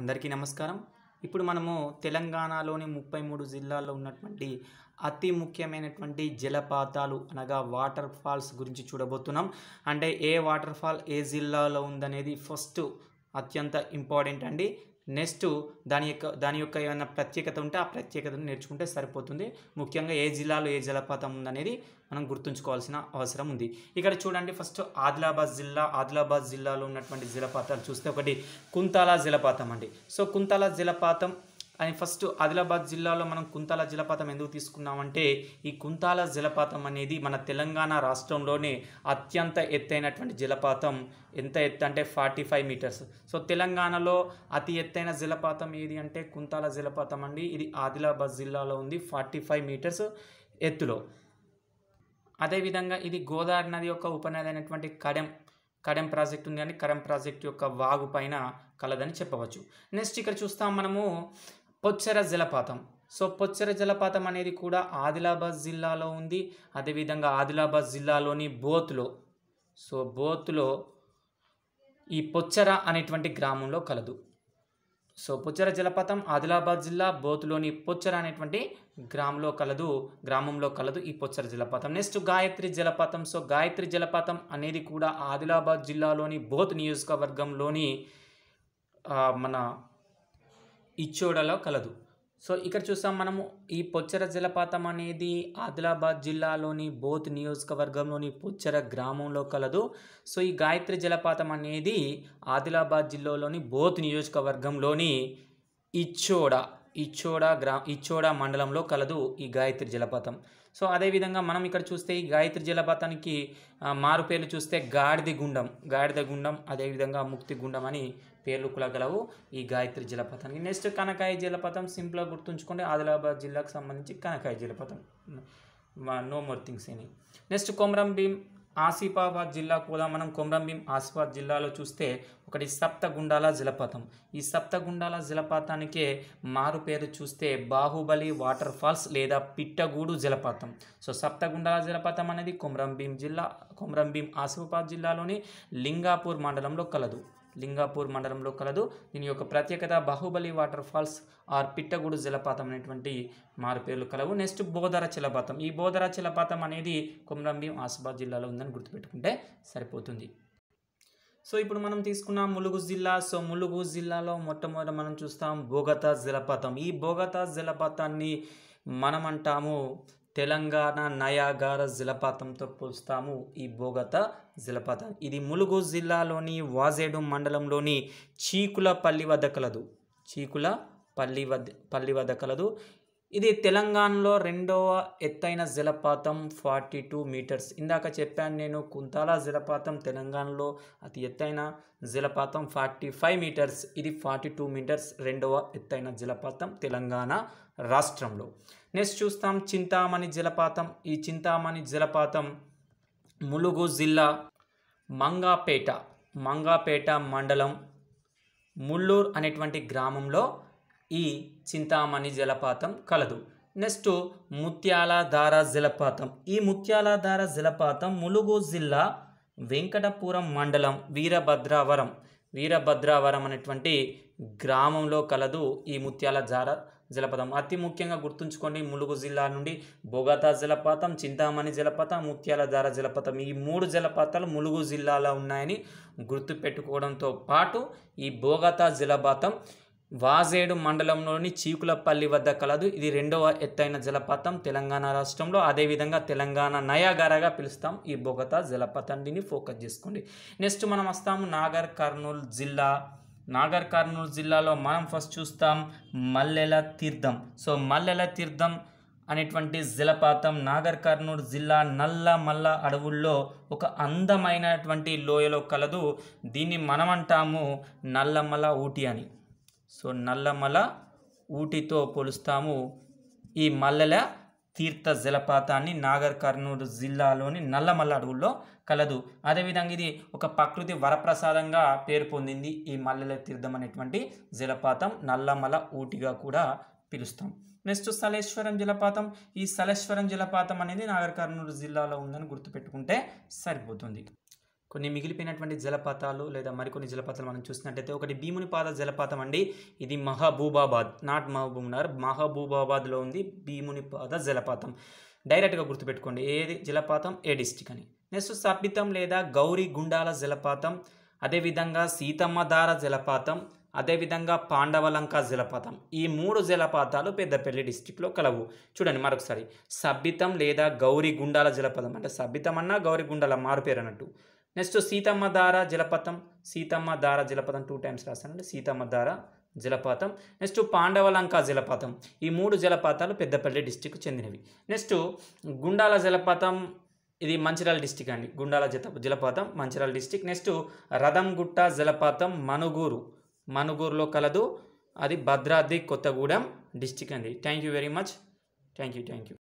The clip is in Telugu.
అందరికీ నమస్కారం ఇప్పుడు మనము తెలంగాణలోని ముప్పై మూడు జిల్లాల్లో ఉన్నటువంటి అతి ముఖ్యమైనటువంటి జలపాతాలు అనగా వాటర్ ఫాల్స్ గురించి చూడబోతున్నాం అంటే ఏ వాటర్ ఫాల్ ఏ జిల్లాలో ఉందనేది ఫస్ట్ అత్యంత ఇంపార్టెంట్ అండి నెక్స్ట్ దాని యొక్క దాని యొక్క ఏమైనా ప్రత్యేకత ఉంటే ఆ ప్రత్యేకతను నేర్చుకుంటే సరిపోతుంది ముఖ్యంగా ఏ జిల్లాలో ఏ జలపాతం ఉందనేది మనం గుర్తుంచుకోవాల్సిన అవసరం ఉంది ఇక్కడ చూడండి ఫస్ట్ ఆదిలాబాద్ జిల్లా ఆదిలాబాద్ జిల్లాలో ఉన్నటువంటి జలపాతాలు చూస్తే ఒకటి కుంతాల జలపాతం అండి సో కుంతాల జలపాతం అండ్ ఫస్ట్ ఆదిలాబాద్ జిల్లాలో మనం కుంతాల జలపాతం ఎందుకు తీసుకున్నామంటే ఈ కుంతాల జలపాతం అనేది మన తెలంగాణ రాష్ట్రంలోనే అత్యంత ఎత్తైనటువంటి జలపాతం ఎంత ఎత్తు అంటే ఫార్టీ ఫైవ్ మీటర్స్ సో తెలంగాణలో అతి ఎత్తైన జలపాతం ఏది అంటే కుంతాల జలపాతం అండి ఇది ఆదిలాబాద్ జిల్లాలో ఉంది ఫార్టీ ఫైవ్ మీటర్స్ ఎత్తులో అదేవిధంగా ఇది గోదావరి నది యొక్క ఉపనది అయినటువంటి కడెం కడెం ప్రాజెక్ట్ ఉంది కానీ కడెం ప్రాజెక్ట్ యొక్క వాగు పైన కలదని చెప్పవచ్చు నెక్స్ట్ ఇక్కడ చూస్తాం మనము పొచ్చెర జలపాతం సో పొచ్చెర జలపాతం అనేది కూడా ఆదిలాబాద్ జిల్లాలో ఉంది అదేవిధంగా ఆదిలాబాద్ జిల్లాలోని బోత్లో సో బోత్లో ఈ పొచ్చెర అనేటువంటి గ్రామంలో కలదు సో పొచ్చెర జలపాతం ఆదిలాబాద్ జిల్లా బోత్లోని పొచ్చెర అనేటువంటి గ్రామంలో కలదు గ్రామంలో కలదు ఈ పొచ్చెర జలపాతం నెక్స్ట్ గాయత్రి జలపాతం సో గాయత్రి జలపాతం అనేది కూడా ఆదిలాబాద్ జిల్లాలోని బోత్ నియోజకవర్గంలోని మన ఇచ్చోడలో కలదు సో ఇక్కడ చూస్తాం మనము ఈ పొచ్చర జలపాతం అనేది ఆదిలాబాద్ జిల్లాలోని బోత్ నియోజకవర్గంలోని పొచ్చర గ్రామంలో కలదు సో ఈ గాయత్రి జలపాతం అనేది ఆదిలాబాద్ జిల్లాలోని బోత్ నియోజకవర్గంలోని ఇచ్చోడ ఇచ్చోడ గ్రా ఇచ్చోడ మండలంలో కలదు ఈ గాయత్రి జలపాతం సో అదేవిధంగా మనం ఇక్కడ చూస్తే ఈ గాయత్రి జలపాతానికి మారుపేర్లు చూస్తే గాడిది గుండం గాడిద గుండం అదేవిధంగా ముక్తి గుండం అని పేర్లు కులగలవు ఈ గాయత్రి జలపాతానికి నెక్స్ట్ కనకాయ జలపాతం సింపుల్గా గుర్తుంచుకోండి ఆదిలాబాద్ జిల్లాకు సంబంధించి కనకాయ జలపాతం నో మోర్ థింగ్స్ అని నెక్స్ట్ కొమరం భీం ఆసిఫాబాద్ జిల్లా కూడా మనం కొమరం భీం ఆసిఫాబాద్ జిల్లాలో చూస్తే ఒకటి సప్తగుండాల జలపాతం ఈ సప్తగుండాల జలపాతానికే మారు పేరు చూస్తే బాహుబలి వాటర్ ఫాల్స్ లేదా పిట్టగూడు జలపాతం సో సప్తగుండాల జలపాతం అనేది కొమరం భీం జిల్లా కొమరం భీం ఆసిఫాబాద్ జిల్లాలోని లింగాపూర్ మండలంలో కలదు లింగాపూర్ మండలంలో కలదు దీని యొక్క ప్రత్యేకత Baahubali water falls or Pittaguda జలపాతం అనేటువంటి మారుపేర్లు కలవు నెక్స్ట్ బోధర జలపాతం ఈ బోధర జలపాతం అనేది కొమరంభీం ఆసిఫాబాద్ జిల్లాలో ఉందని గుర్తుపెట్టుకుంటే సరిపోతుంది సో ఇప్పుడు మనం తీసుకున్న ములుగు జిల్లా సో ములుగు జిల్లాలో మొట్టమొదట మనం చూస్తాం బోగతా జలపాతం ఈ బోగతా జలపాతాన్ని మనం అంటాము తెలంగాణ నయాగార జలపాతంతో పోస్తాము ఈ బోగత జలపాతం ఇది ములుగు జిల్లాలోని వాజేడు మండలంలోని పల్లి వద్ద కలదు చీకుల పల్లి వద్ద పల్లి వద్ద కలదు ఇది తెలంగాణలో రెండవ ఎత్తైన జలపాతం ఫార్టీ టూ మీటర్స్ ఇందాక చెప్పాను నేను కుంతాల జలపాతం తెలంగాణలో అతి ఎత్తైన జలపాతం ఫార్టీ ఫైవ్ మీటర్స్ ఇది ఫార్టీ టూ మీటర్స్ రెండవ ఎత్తైన జలపాతం తెలంగాణ రాష్ట్రంలో నెక్స్ట్ చూస్తాం చింతామణి జలపాతం ఈ చింతామణి జలపాతం ములుగు జిల్లా మంగాపేట మంగాపేట మండలం ముల్లూర్ అనేటువంటి గ్రామంలో ఈ చింతామణి జలపాతం కలదు నెక్స్ట్ ముత్యాలధార జలపాతం ఈ ముత్యాలధార జలపాతం ములుగు జిల్లా వెంకటపురం మండలం వీరభద్రావరం వీరభద్రావరం అనేటువంటి గ్రామంలో కలదు ఈ ముత్యాల జలపాతం అతి ముఖ్యంగా గుర్తుంచుకోండి ములుగు జిల్లా నుండి బొగతా జలపాతం చింతామణి జలపాతం ముత్యాలధార జలపాతం ఈ మూడు జలపాతాలు ములుగు జిల్లాలో ఉన్నాయని గుర్తుపెట్టుకోవడంతో పాటు ఈ బోగతా జలపాతం వాజేడు మండలంలోని చీకులపల్లి వద్ద కలదు ఇది రెండవ ఎత్తైన జలపాతం తెలంగాణ రాష్ట్రంలో అదేవిధంగా తెలంగాణ నయాగారగా పిలుస్తాం ఈ బొగతా జలపాతాన్ని ఫోకస్ చేసుకోండి నెక్స్ట్ మనం వస్తాము నాగర్ కర్నూలు జిల్లా నాగర్ కర్నూలు జిల్లాలో మనం ఫస్ట్ చూస్తాం మల్లెల తీర్థం సో మల్లెల తీర్థం అనేటువంటి జలపాతం నాగర్ కర్నూలు జిల్లా నల్ల మల్ల అడవుల్లో ఒక అందమైనటువంటి లోయలో కలదు దీన్ని మనమంటాము నల్లమల ఊటి అని సో నల్లమల ఊటితో పోలుస్తాము ఈ మల్లెల తీర్థ జలపాతాన్ని నాగర్ కర్నూలు జిల్లాలోని నల్లమల్ల అడవుల్లో కలదు అదేవిధంగా ఇది ఒక ప్రకృతి వరప్రసాదంగా పేరు పొందింది ఈ మల్లెల తీర్థం అనేటువంటి జలపాతం నల్లమల ఊటిగా కూడా పిలుస్తాం నెక్స్ట్ సలేశ్వరం జలపాతం ఈ సలేశ్వరం జలపాతం అనేది నాగర్ కర్నూలు జిల్లాలో ఉందని గుర్తుపెట్టుకుంటే సరిపోతుంది కొన్ని మిగిలిపోయినటువంటి జలపాతాలు లేదా మరికొన్ని జలపాతాలు మనం చూసినట్టయితే ఒకటి భీమునిపాద జలపాతం అండి ఇది మహబూబాబాద్ నాట్ నగర్ మహబూబాబాద్లో ఉంది భీమునిపాద జలపాతం డైరెక్ట్గా గుర్తుపెట్టుకోండి ఏది జలపాతం ఏ డిస్టిక్ అని నెక్స్ట్ సబితం లేదా గౌరీ గుండాల జలపాతం అదేవిధంగా సీతమ్మధార జలపాతం అదేవిధంగా పాండవలంక జలపాతం ఈ మూడు జలపాతాలు పెద్దపల్లి డిస్టిక్లో కలవు చూడండి మరొకసారి సబ్బితం లేదా గౌరీ గుండాల జలపాతం అంటే సబ్బితం అన్నా గౌరీ గుండాల మారుపేరు అన్నట్టు నెక్స్ట్ సీతమ్మ దార జలపాతం సీతమ్మ దార జలపాతం టూ టైమ్స్ రాస్తానండి సీతమ్మ దార జలపాతం నెక్స్ట్ పాండవలంక జలపాతం ఈ మూడు జలపాతాలు పెద్దపల్లి డిస్టిక్ చెందినవి నెక్స్ట్ గుండాల జలపాతం ఇది మంచిర్యాల డిస్టిక్ అండి గుండాల జత జలపాతం మంచిర్యాల డిస్టిక్ నెక్స్ట్ రథంగుట్ట జలపాతం మనుగూరు మనుగూరులో కలదు అది భద్రాద్రి కొత్తగూడెం డిస్టిక్ అండి thank you very much thank you thank you